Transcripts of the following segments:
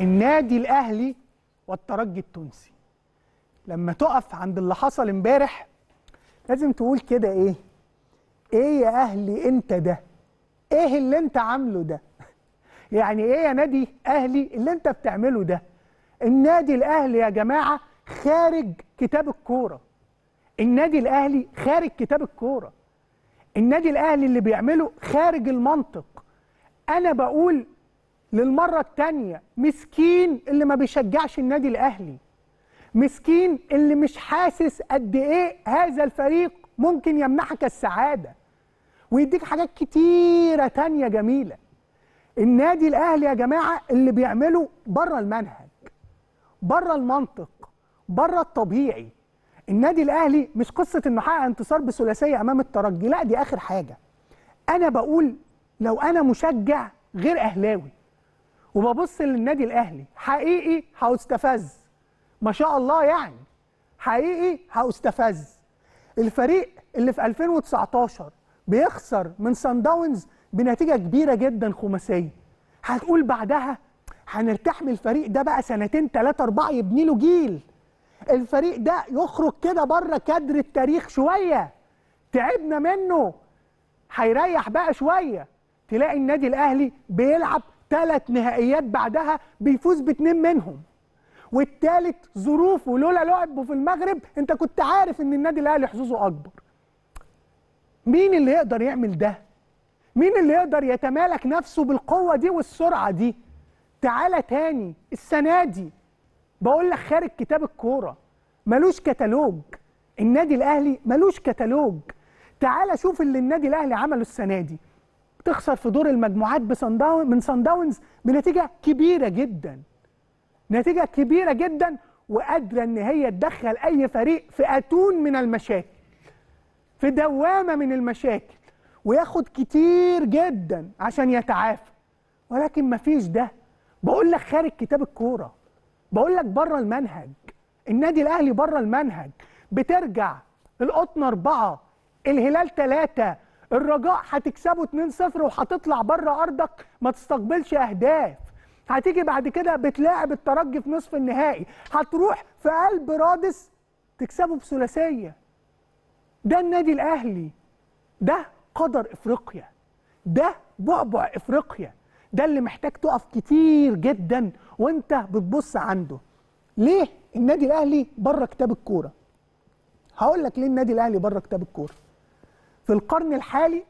النادي الاهلي والترجي التونسي لما تقف عند اللي حصل امبارح لازم تقول كده ايه ايه يا اهلي انت ده ايه اللي انت عامله ده يعني ايه يا نادي اهلي اللي انت بتعمله ده النادي الاهلي يا جماعه خارج كتاب الكوره النادي الاهلي خارج كتاب الكوره النادي الاهلي اللي بيعمله خارج المنطق انا بقول للمرة التانية مسكين اللي ما بيشجعش النادي الأهلي مسكين اللي مش حاسس قد إيه هذا الفريق ممكن يمنحك السعادة ويديك حاجات كتيرة تانية جميلة النادي الأهلي يا جماعة اللي بيعمله بره المنهج بره المنطق بره الطبيعي النادي الأهلي مش قصة إنه حقق انتصار بثلاثية أمام الترجي لا دي آخر حاجة أنا بقول لو أنا مشجع غير أهلاوي وببص للنادي الاهلي حقيقي هاستفز ما شاء الله يعني حقيقي هاستفز الفريق اللي في 2019 بيخسر من سان داونز بنتيجه كبيره جدا خماسيه هتقول بعدها هنرتاح من الفريق ده بقى سنتين ثلاثه اربعه يبني له جيل الفريق ده يخرج كده بره كادر التاريخ شويه تعبنا منه هيريح بقى شويه تلاقي النادي الاهلي بيلعب ثلاث نهائيات بعدها بيفوز باثنين منهم والثالث ظروفه لولا لعبه في المغرب انت كنت عارف ان النادي الاهلي حظوظه اكبر مين اللي يقدر يعمل ده مين اللي يقدر يتمالك نفسه بالقوه دي والسرعه دي تعالى تاني السنه دي بقول لك خارج كتاب الكوره ملوش كتالوج النادي الاهلي ملوش كتالوج تعالى شوف اللي النادي الاهلي عمله السنه دي تخسر في دور المجموعات بسنداون داون من سان داونز بنتيجه كبيره جدا نتيجه كبيره جدا وقادره ان هي تدخل اي فريق في اتون من المشاكل في دوامه من المشاكل وياخد كتير جدا عشان يتعافى ولكن مفيش ده بقول لك خارج كتاب الكوره بقول لك بره المنهج النادي الاهلي بره المنهج بترجع القطن اربعه الهلال ثلاثه الرجاء هتكسبه 2-0 وهتطلع بره ارضك ما تستقبلش اهداف هتيجي بعد كده بتلاعب الترجي في نصف النهائي هتروح في قلب رادس تكسبه بثلاثيه ده النادي الاهلي ده قدر افريقيا ده بعبع افريقيا ده اللي محتاج تقف كتير جدا وانت بتبص عنده ليه النادي الاهلي بره كتاب الكوره هقول لك ليه النادي الاهلي بره كتاب الكوره في القرن الحالي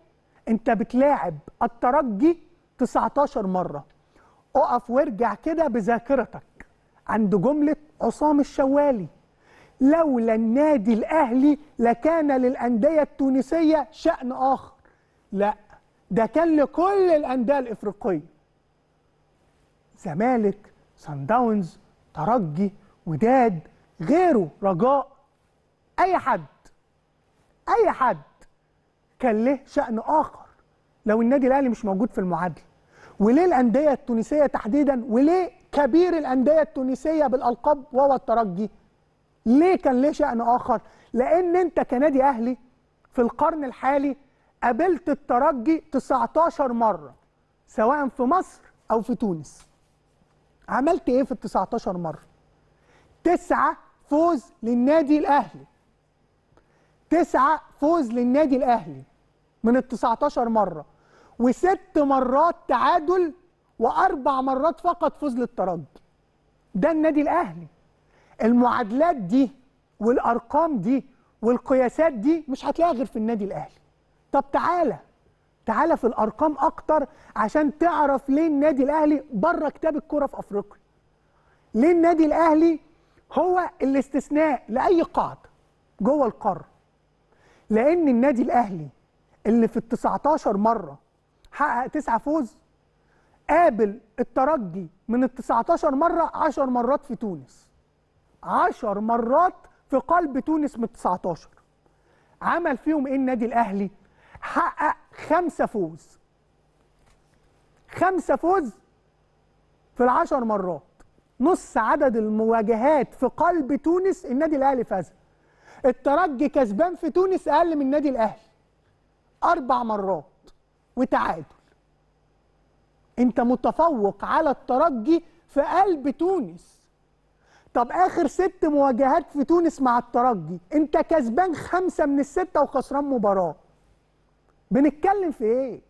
انت بتلاعب الترجي 19 مره اقف وارجع كده بذاكرتك عند جمله عصام الشوالي لولا النادي الاهلي لكان للانديه التونسيه شان اخر لا ده كان لكل الانديه الافريقيه زمالك سان داونز ترجي وداد غيره رجاء اي حد اي حد كان له شأن آخر لو النادي الأهلي مش موجود في المعادلة وليه الأندية التونسية تحديدا وليه كبير الأندية التونسية بالألقاب وهو الترجي ليه كان له شأن آخر لأن أنت كنادي أهلي في القرن الحالي قابلت الترجي 19 مرة سواء في مصر أو في تونس عملت إيه في ال 19 مرة تسعة فوز للنادي الأهلي تسعة فوز للنادي الأهلي من ال 19 مره وست مرات تعادل واربع مرات فقط فوز للترجي ده النادي الاهلي المعادلات دي والارقام دي والقياسات دي مش هتلاقيها غير في النادي الاهلي طب تعالى تعالى في الارقام اكتر عشان تعرف ليه النادي الاهلي بره كتاب الكوره في افريقيا ليه النادي الاهلي هو الاستثناء لاي قاعده جوه القاره لان النادي الاهلي اللي في ال 19 مره حقق تسعه فوز قابل الترجي من ال 19 مره 10 مرات في تونس 10 مرات في قلب تونس من ال 19 عمل فيهم ايه النادي الاهلي حقق خمسة فوز خمسة فوز في ال 10 مرات نص عدد المواجهات في قلب تونس النادي الاهلي فازها الترجي كسبان في تونس اقل من النادي الاهلي اربع مرات وتعادل انت متفوق على الترجي في قلب تونس طب اخر ست مواجهات في تونس مع الترجي انت كسبان خمسه من السته وخسران مباراه بنتكلم في ايه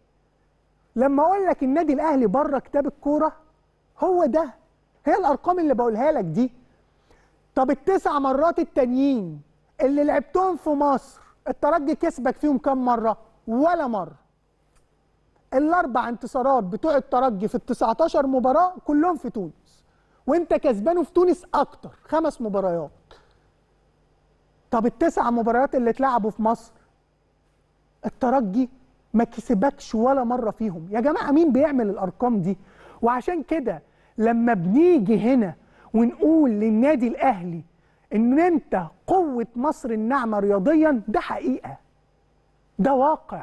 لما اقول لك النادي الاهلي بره كتاب الكوره هو ده هي الارقام اللي بقولها لك دي طب التسع مرات التانيين اللي لعبتهم في مصر الترجي كسبك فيهم كام مره ولا مره الاربع انتصارات بتوع الترجي في ال 19 مباراه كلهم في تونس وانت كسبانه في تونس اكتر خمس مباريات طب التسع مباريات اللي اتلعبوا في مصر الترجي ما كسبكش ولا مره فيهم يا جماعه مين بيعمل الارقام دي وعشان كده لما بنيجي هنا ونقول للنادي الاهلي ان انت قوه مصر الناعمه رياضيا ده حقيقه ده واقع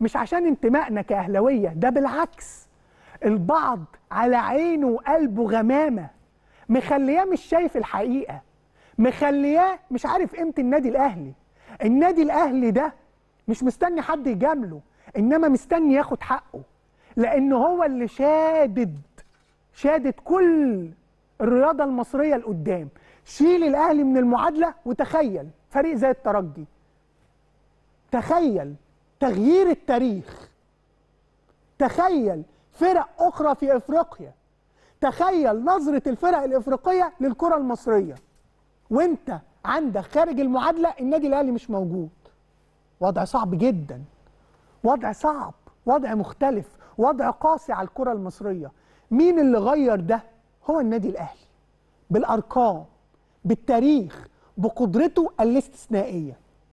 مش عشان انتمائنا كأهلاوية ده بالعكس البعض على عينه وقلبه غمامة مخلياه مش شايف الحقيقة مخلياه مش عارف قيمة النادي الأهلي النادي الأهلي ده مش مستني حد يجامله إنما مستني ياخد حقه لأن هو اللي شادد شادد كل الرياضة المصرية لقدام شيل الأهلي من المعادلة وتخيل فريق زي الترجي تخيل تغيير التاريخ تخيل فرق اخرى في افريقيا تخيل نظره الفرق الافريقيه للكره المصريه وانت عندك خارج المعادله النادي الاهلي مش موجود وضع صعب جدا وضع صعب وضع مختلف وضع قاسي على الكره المصريه مين اللي غير ده هو النادي الاهلي بالارقام بالتاريخ بقدرته الاستثنائيه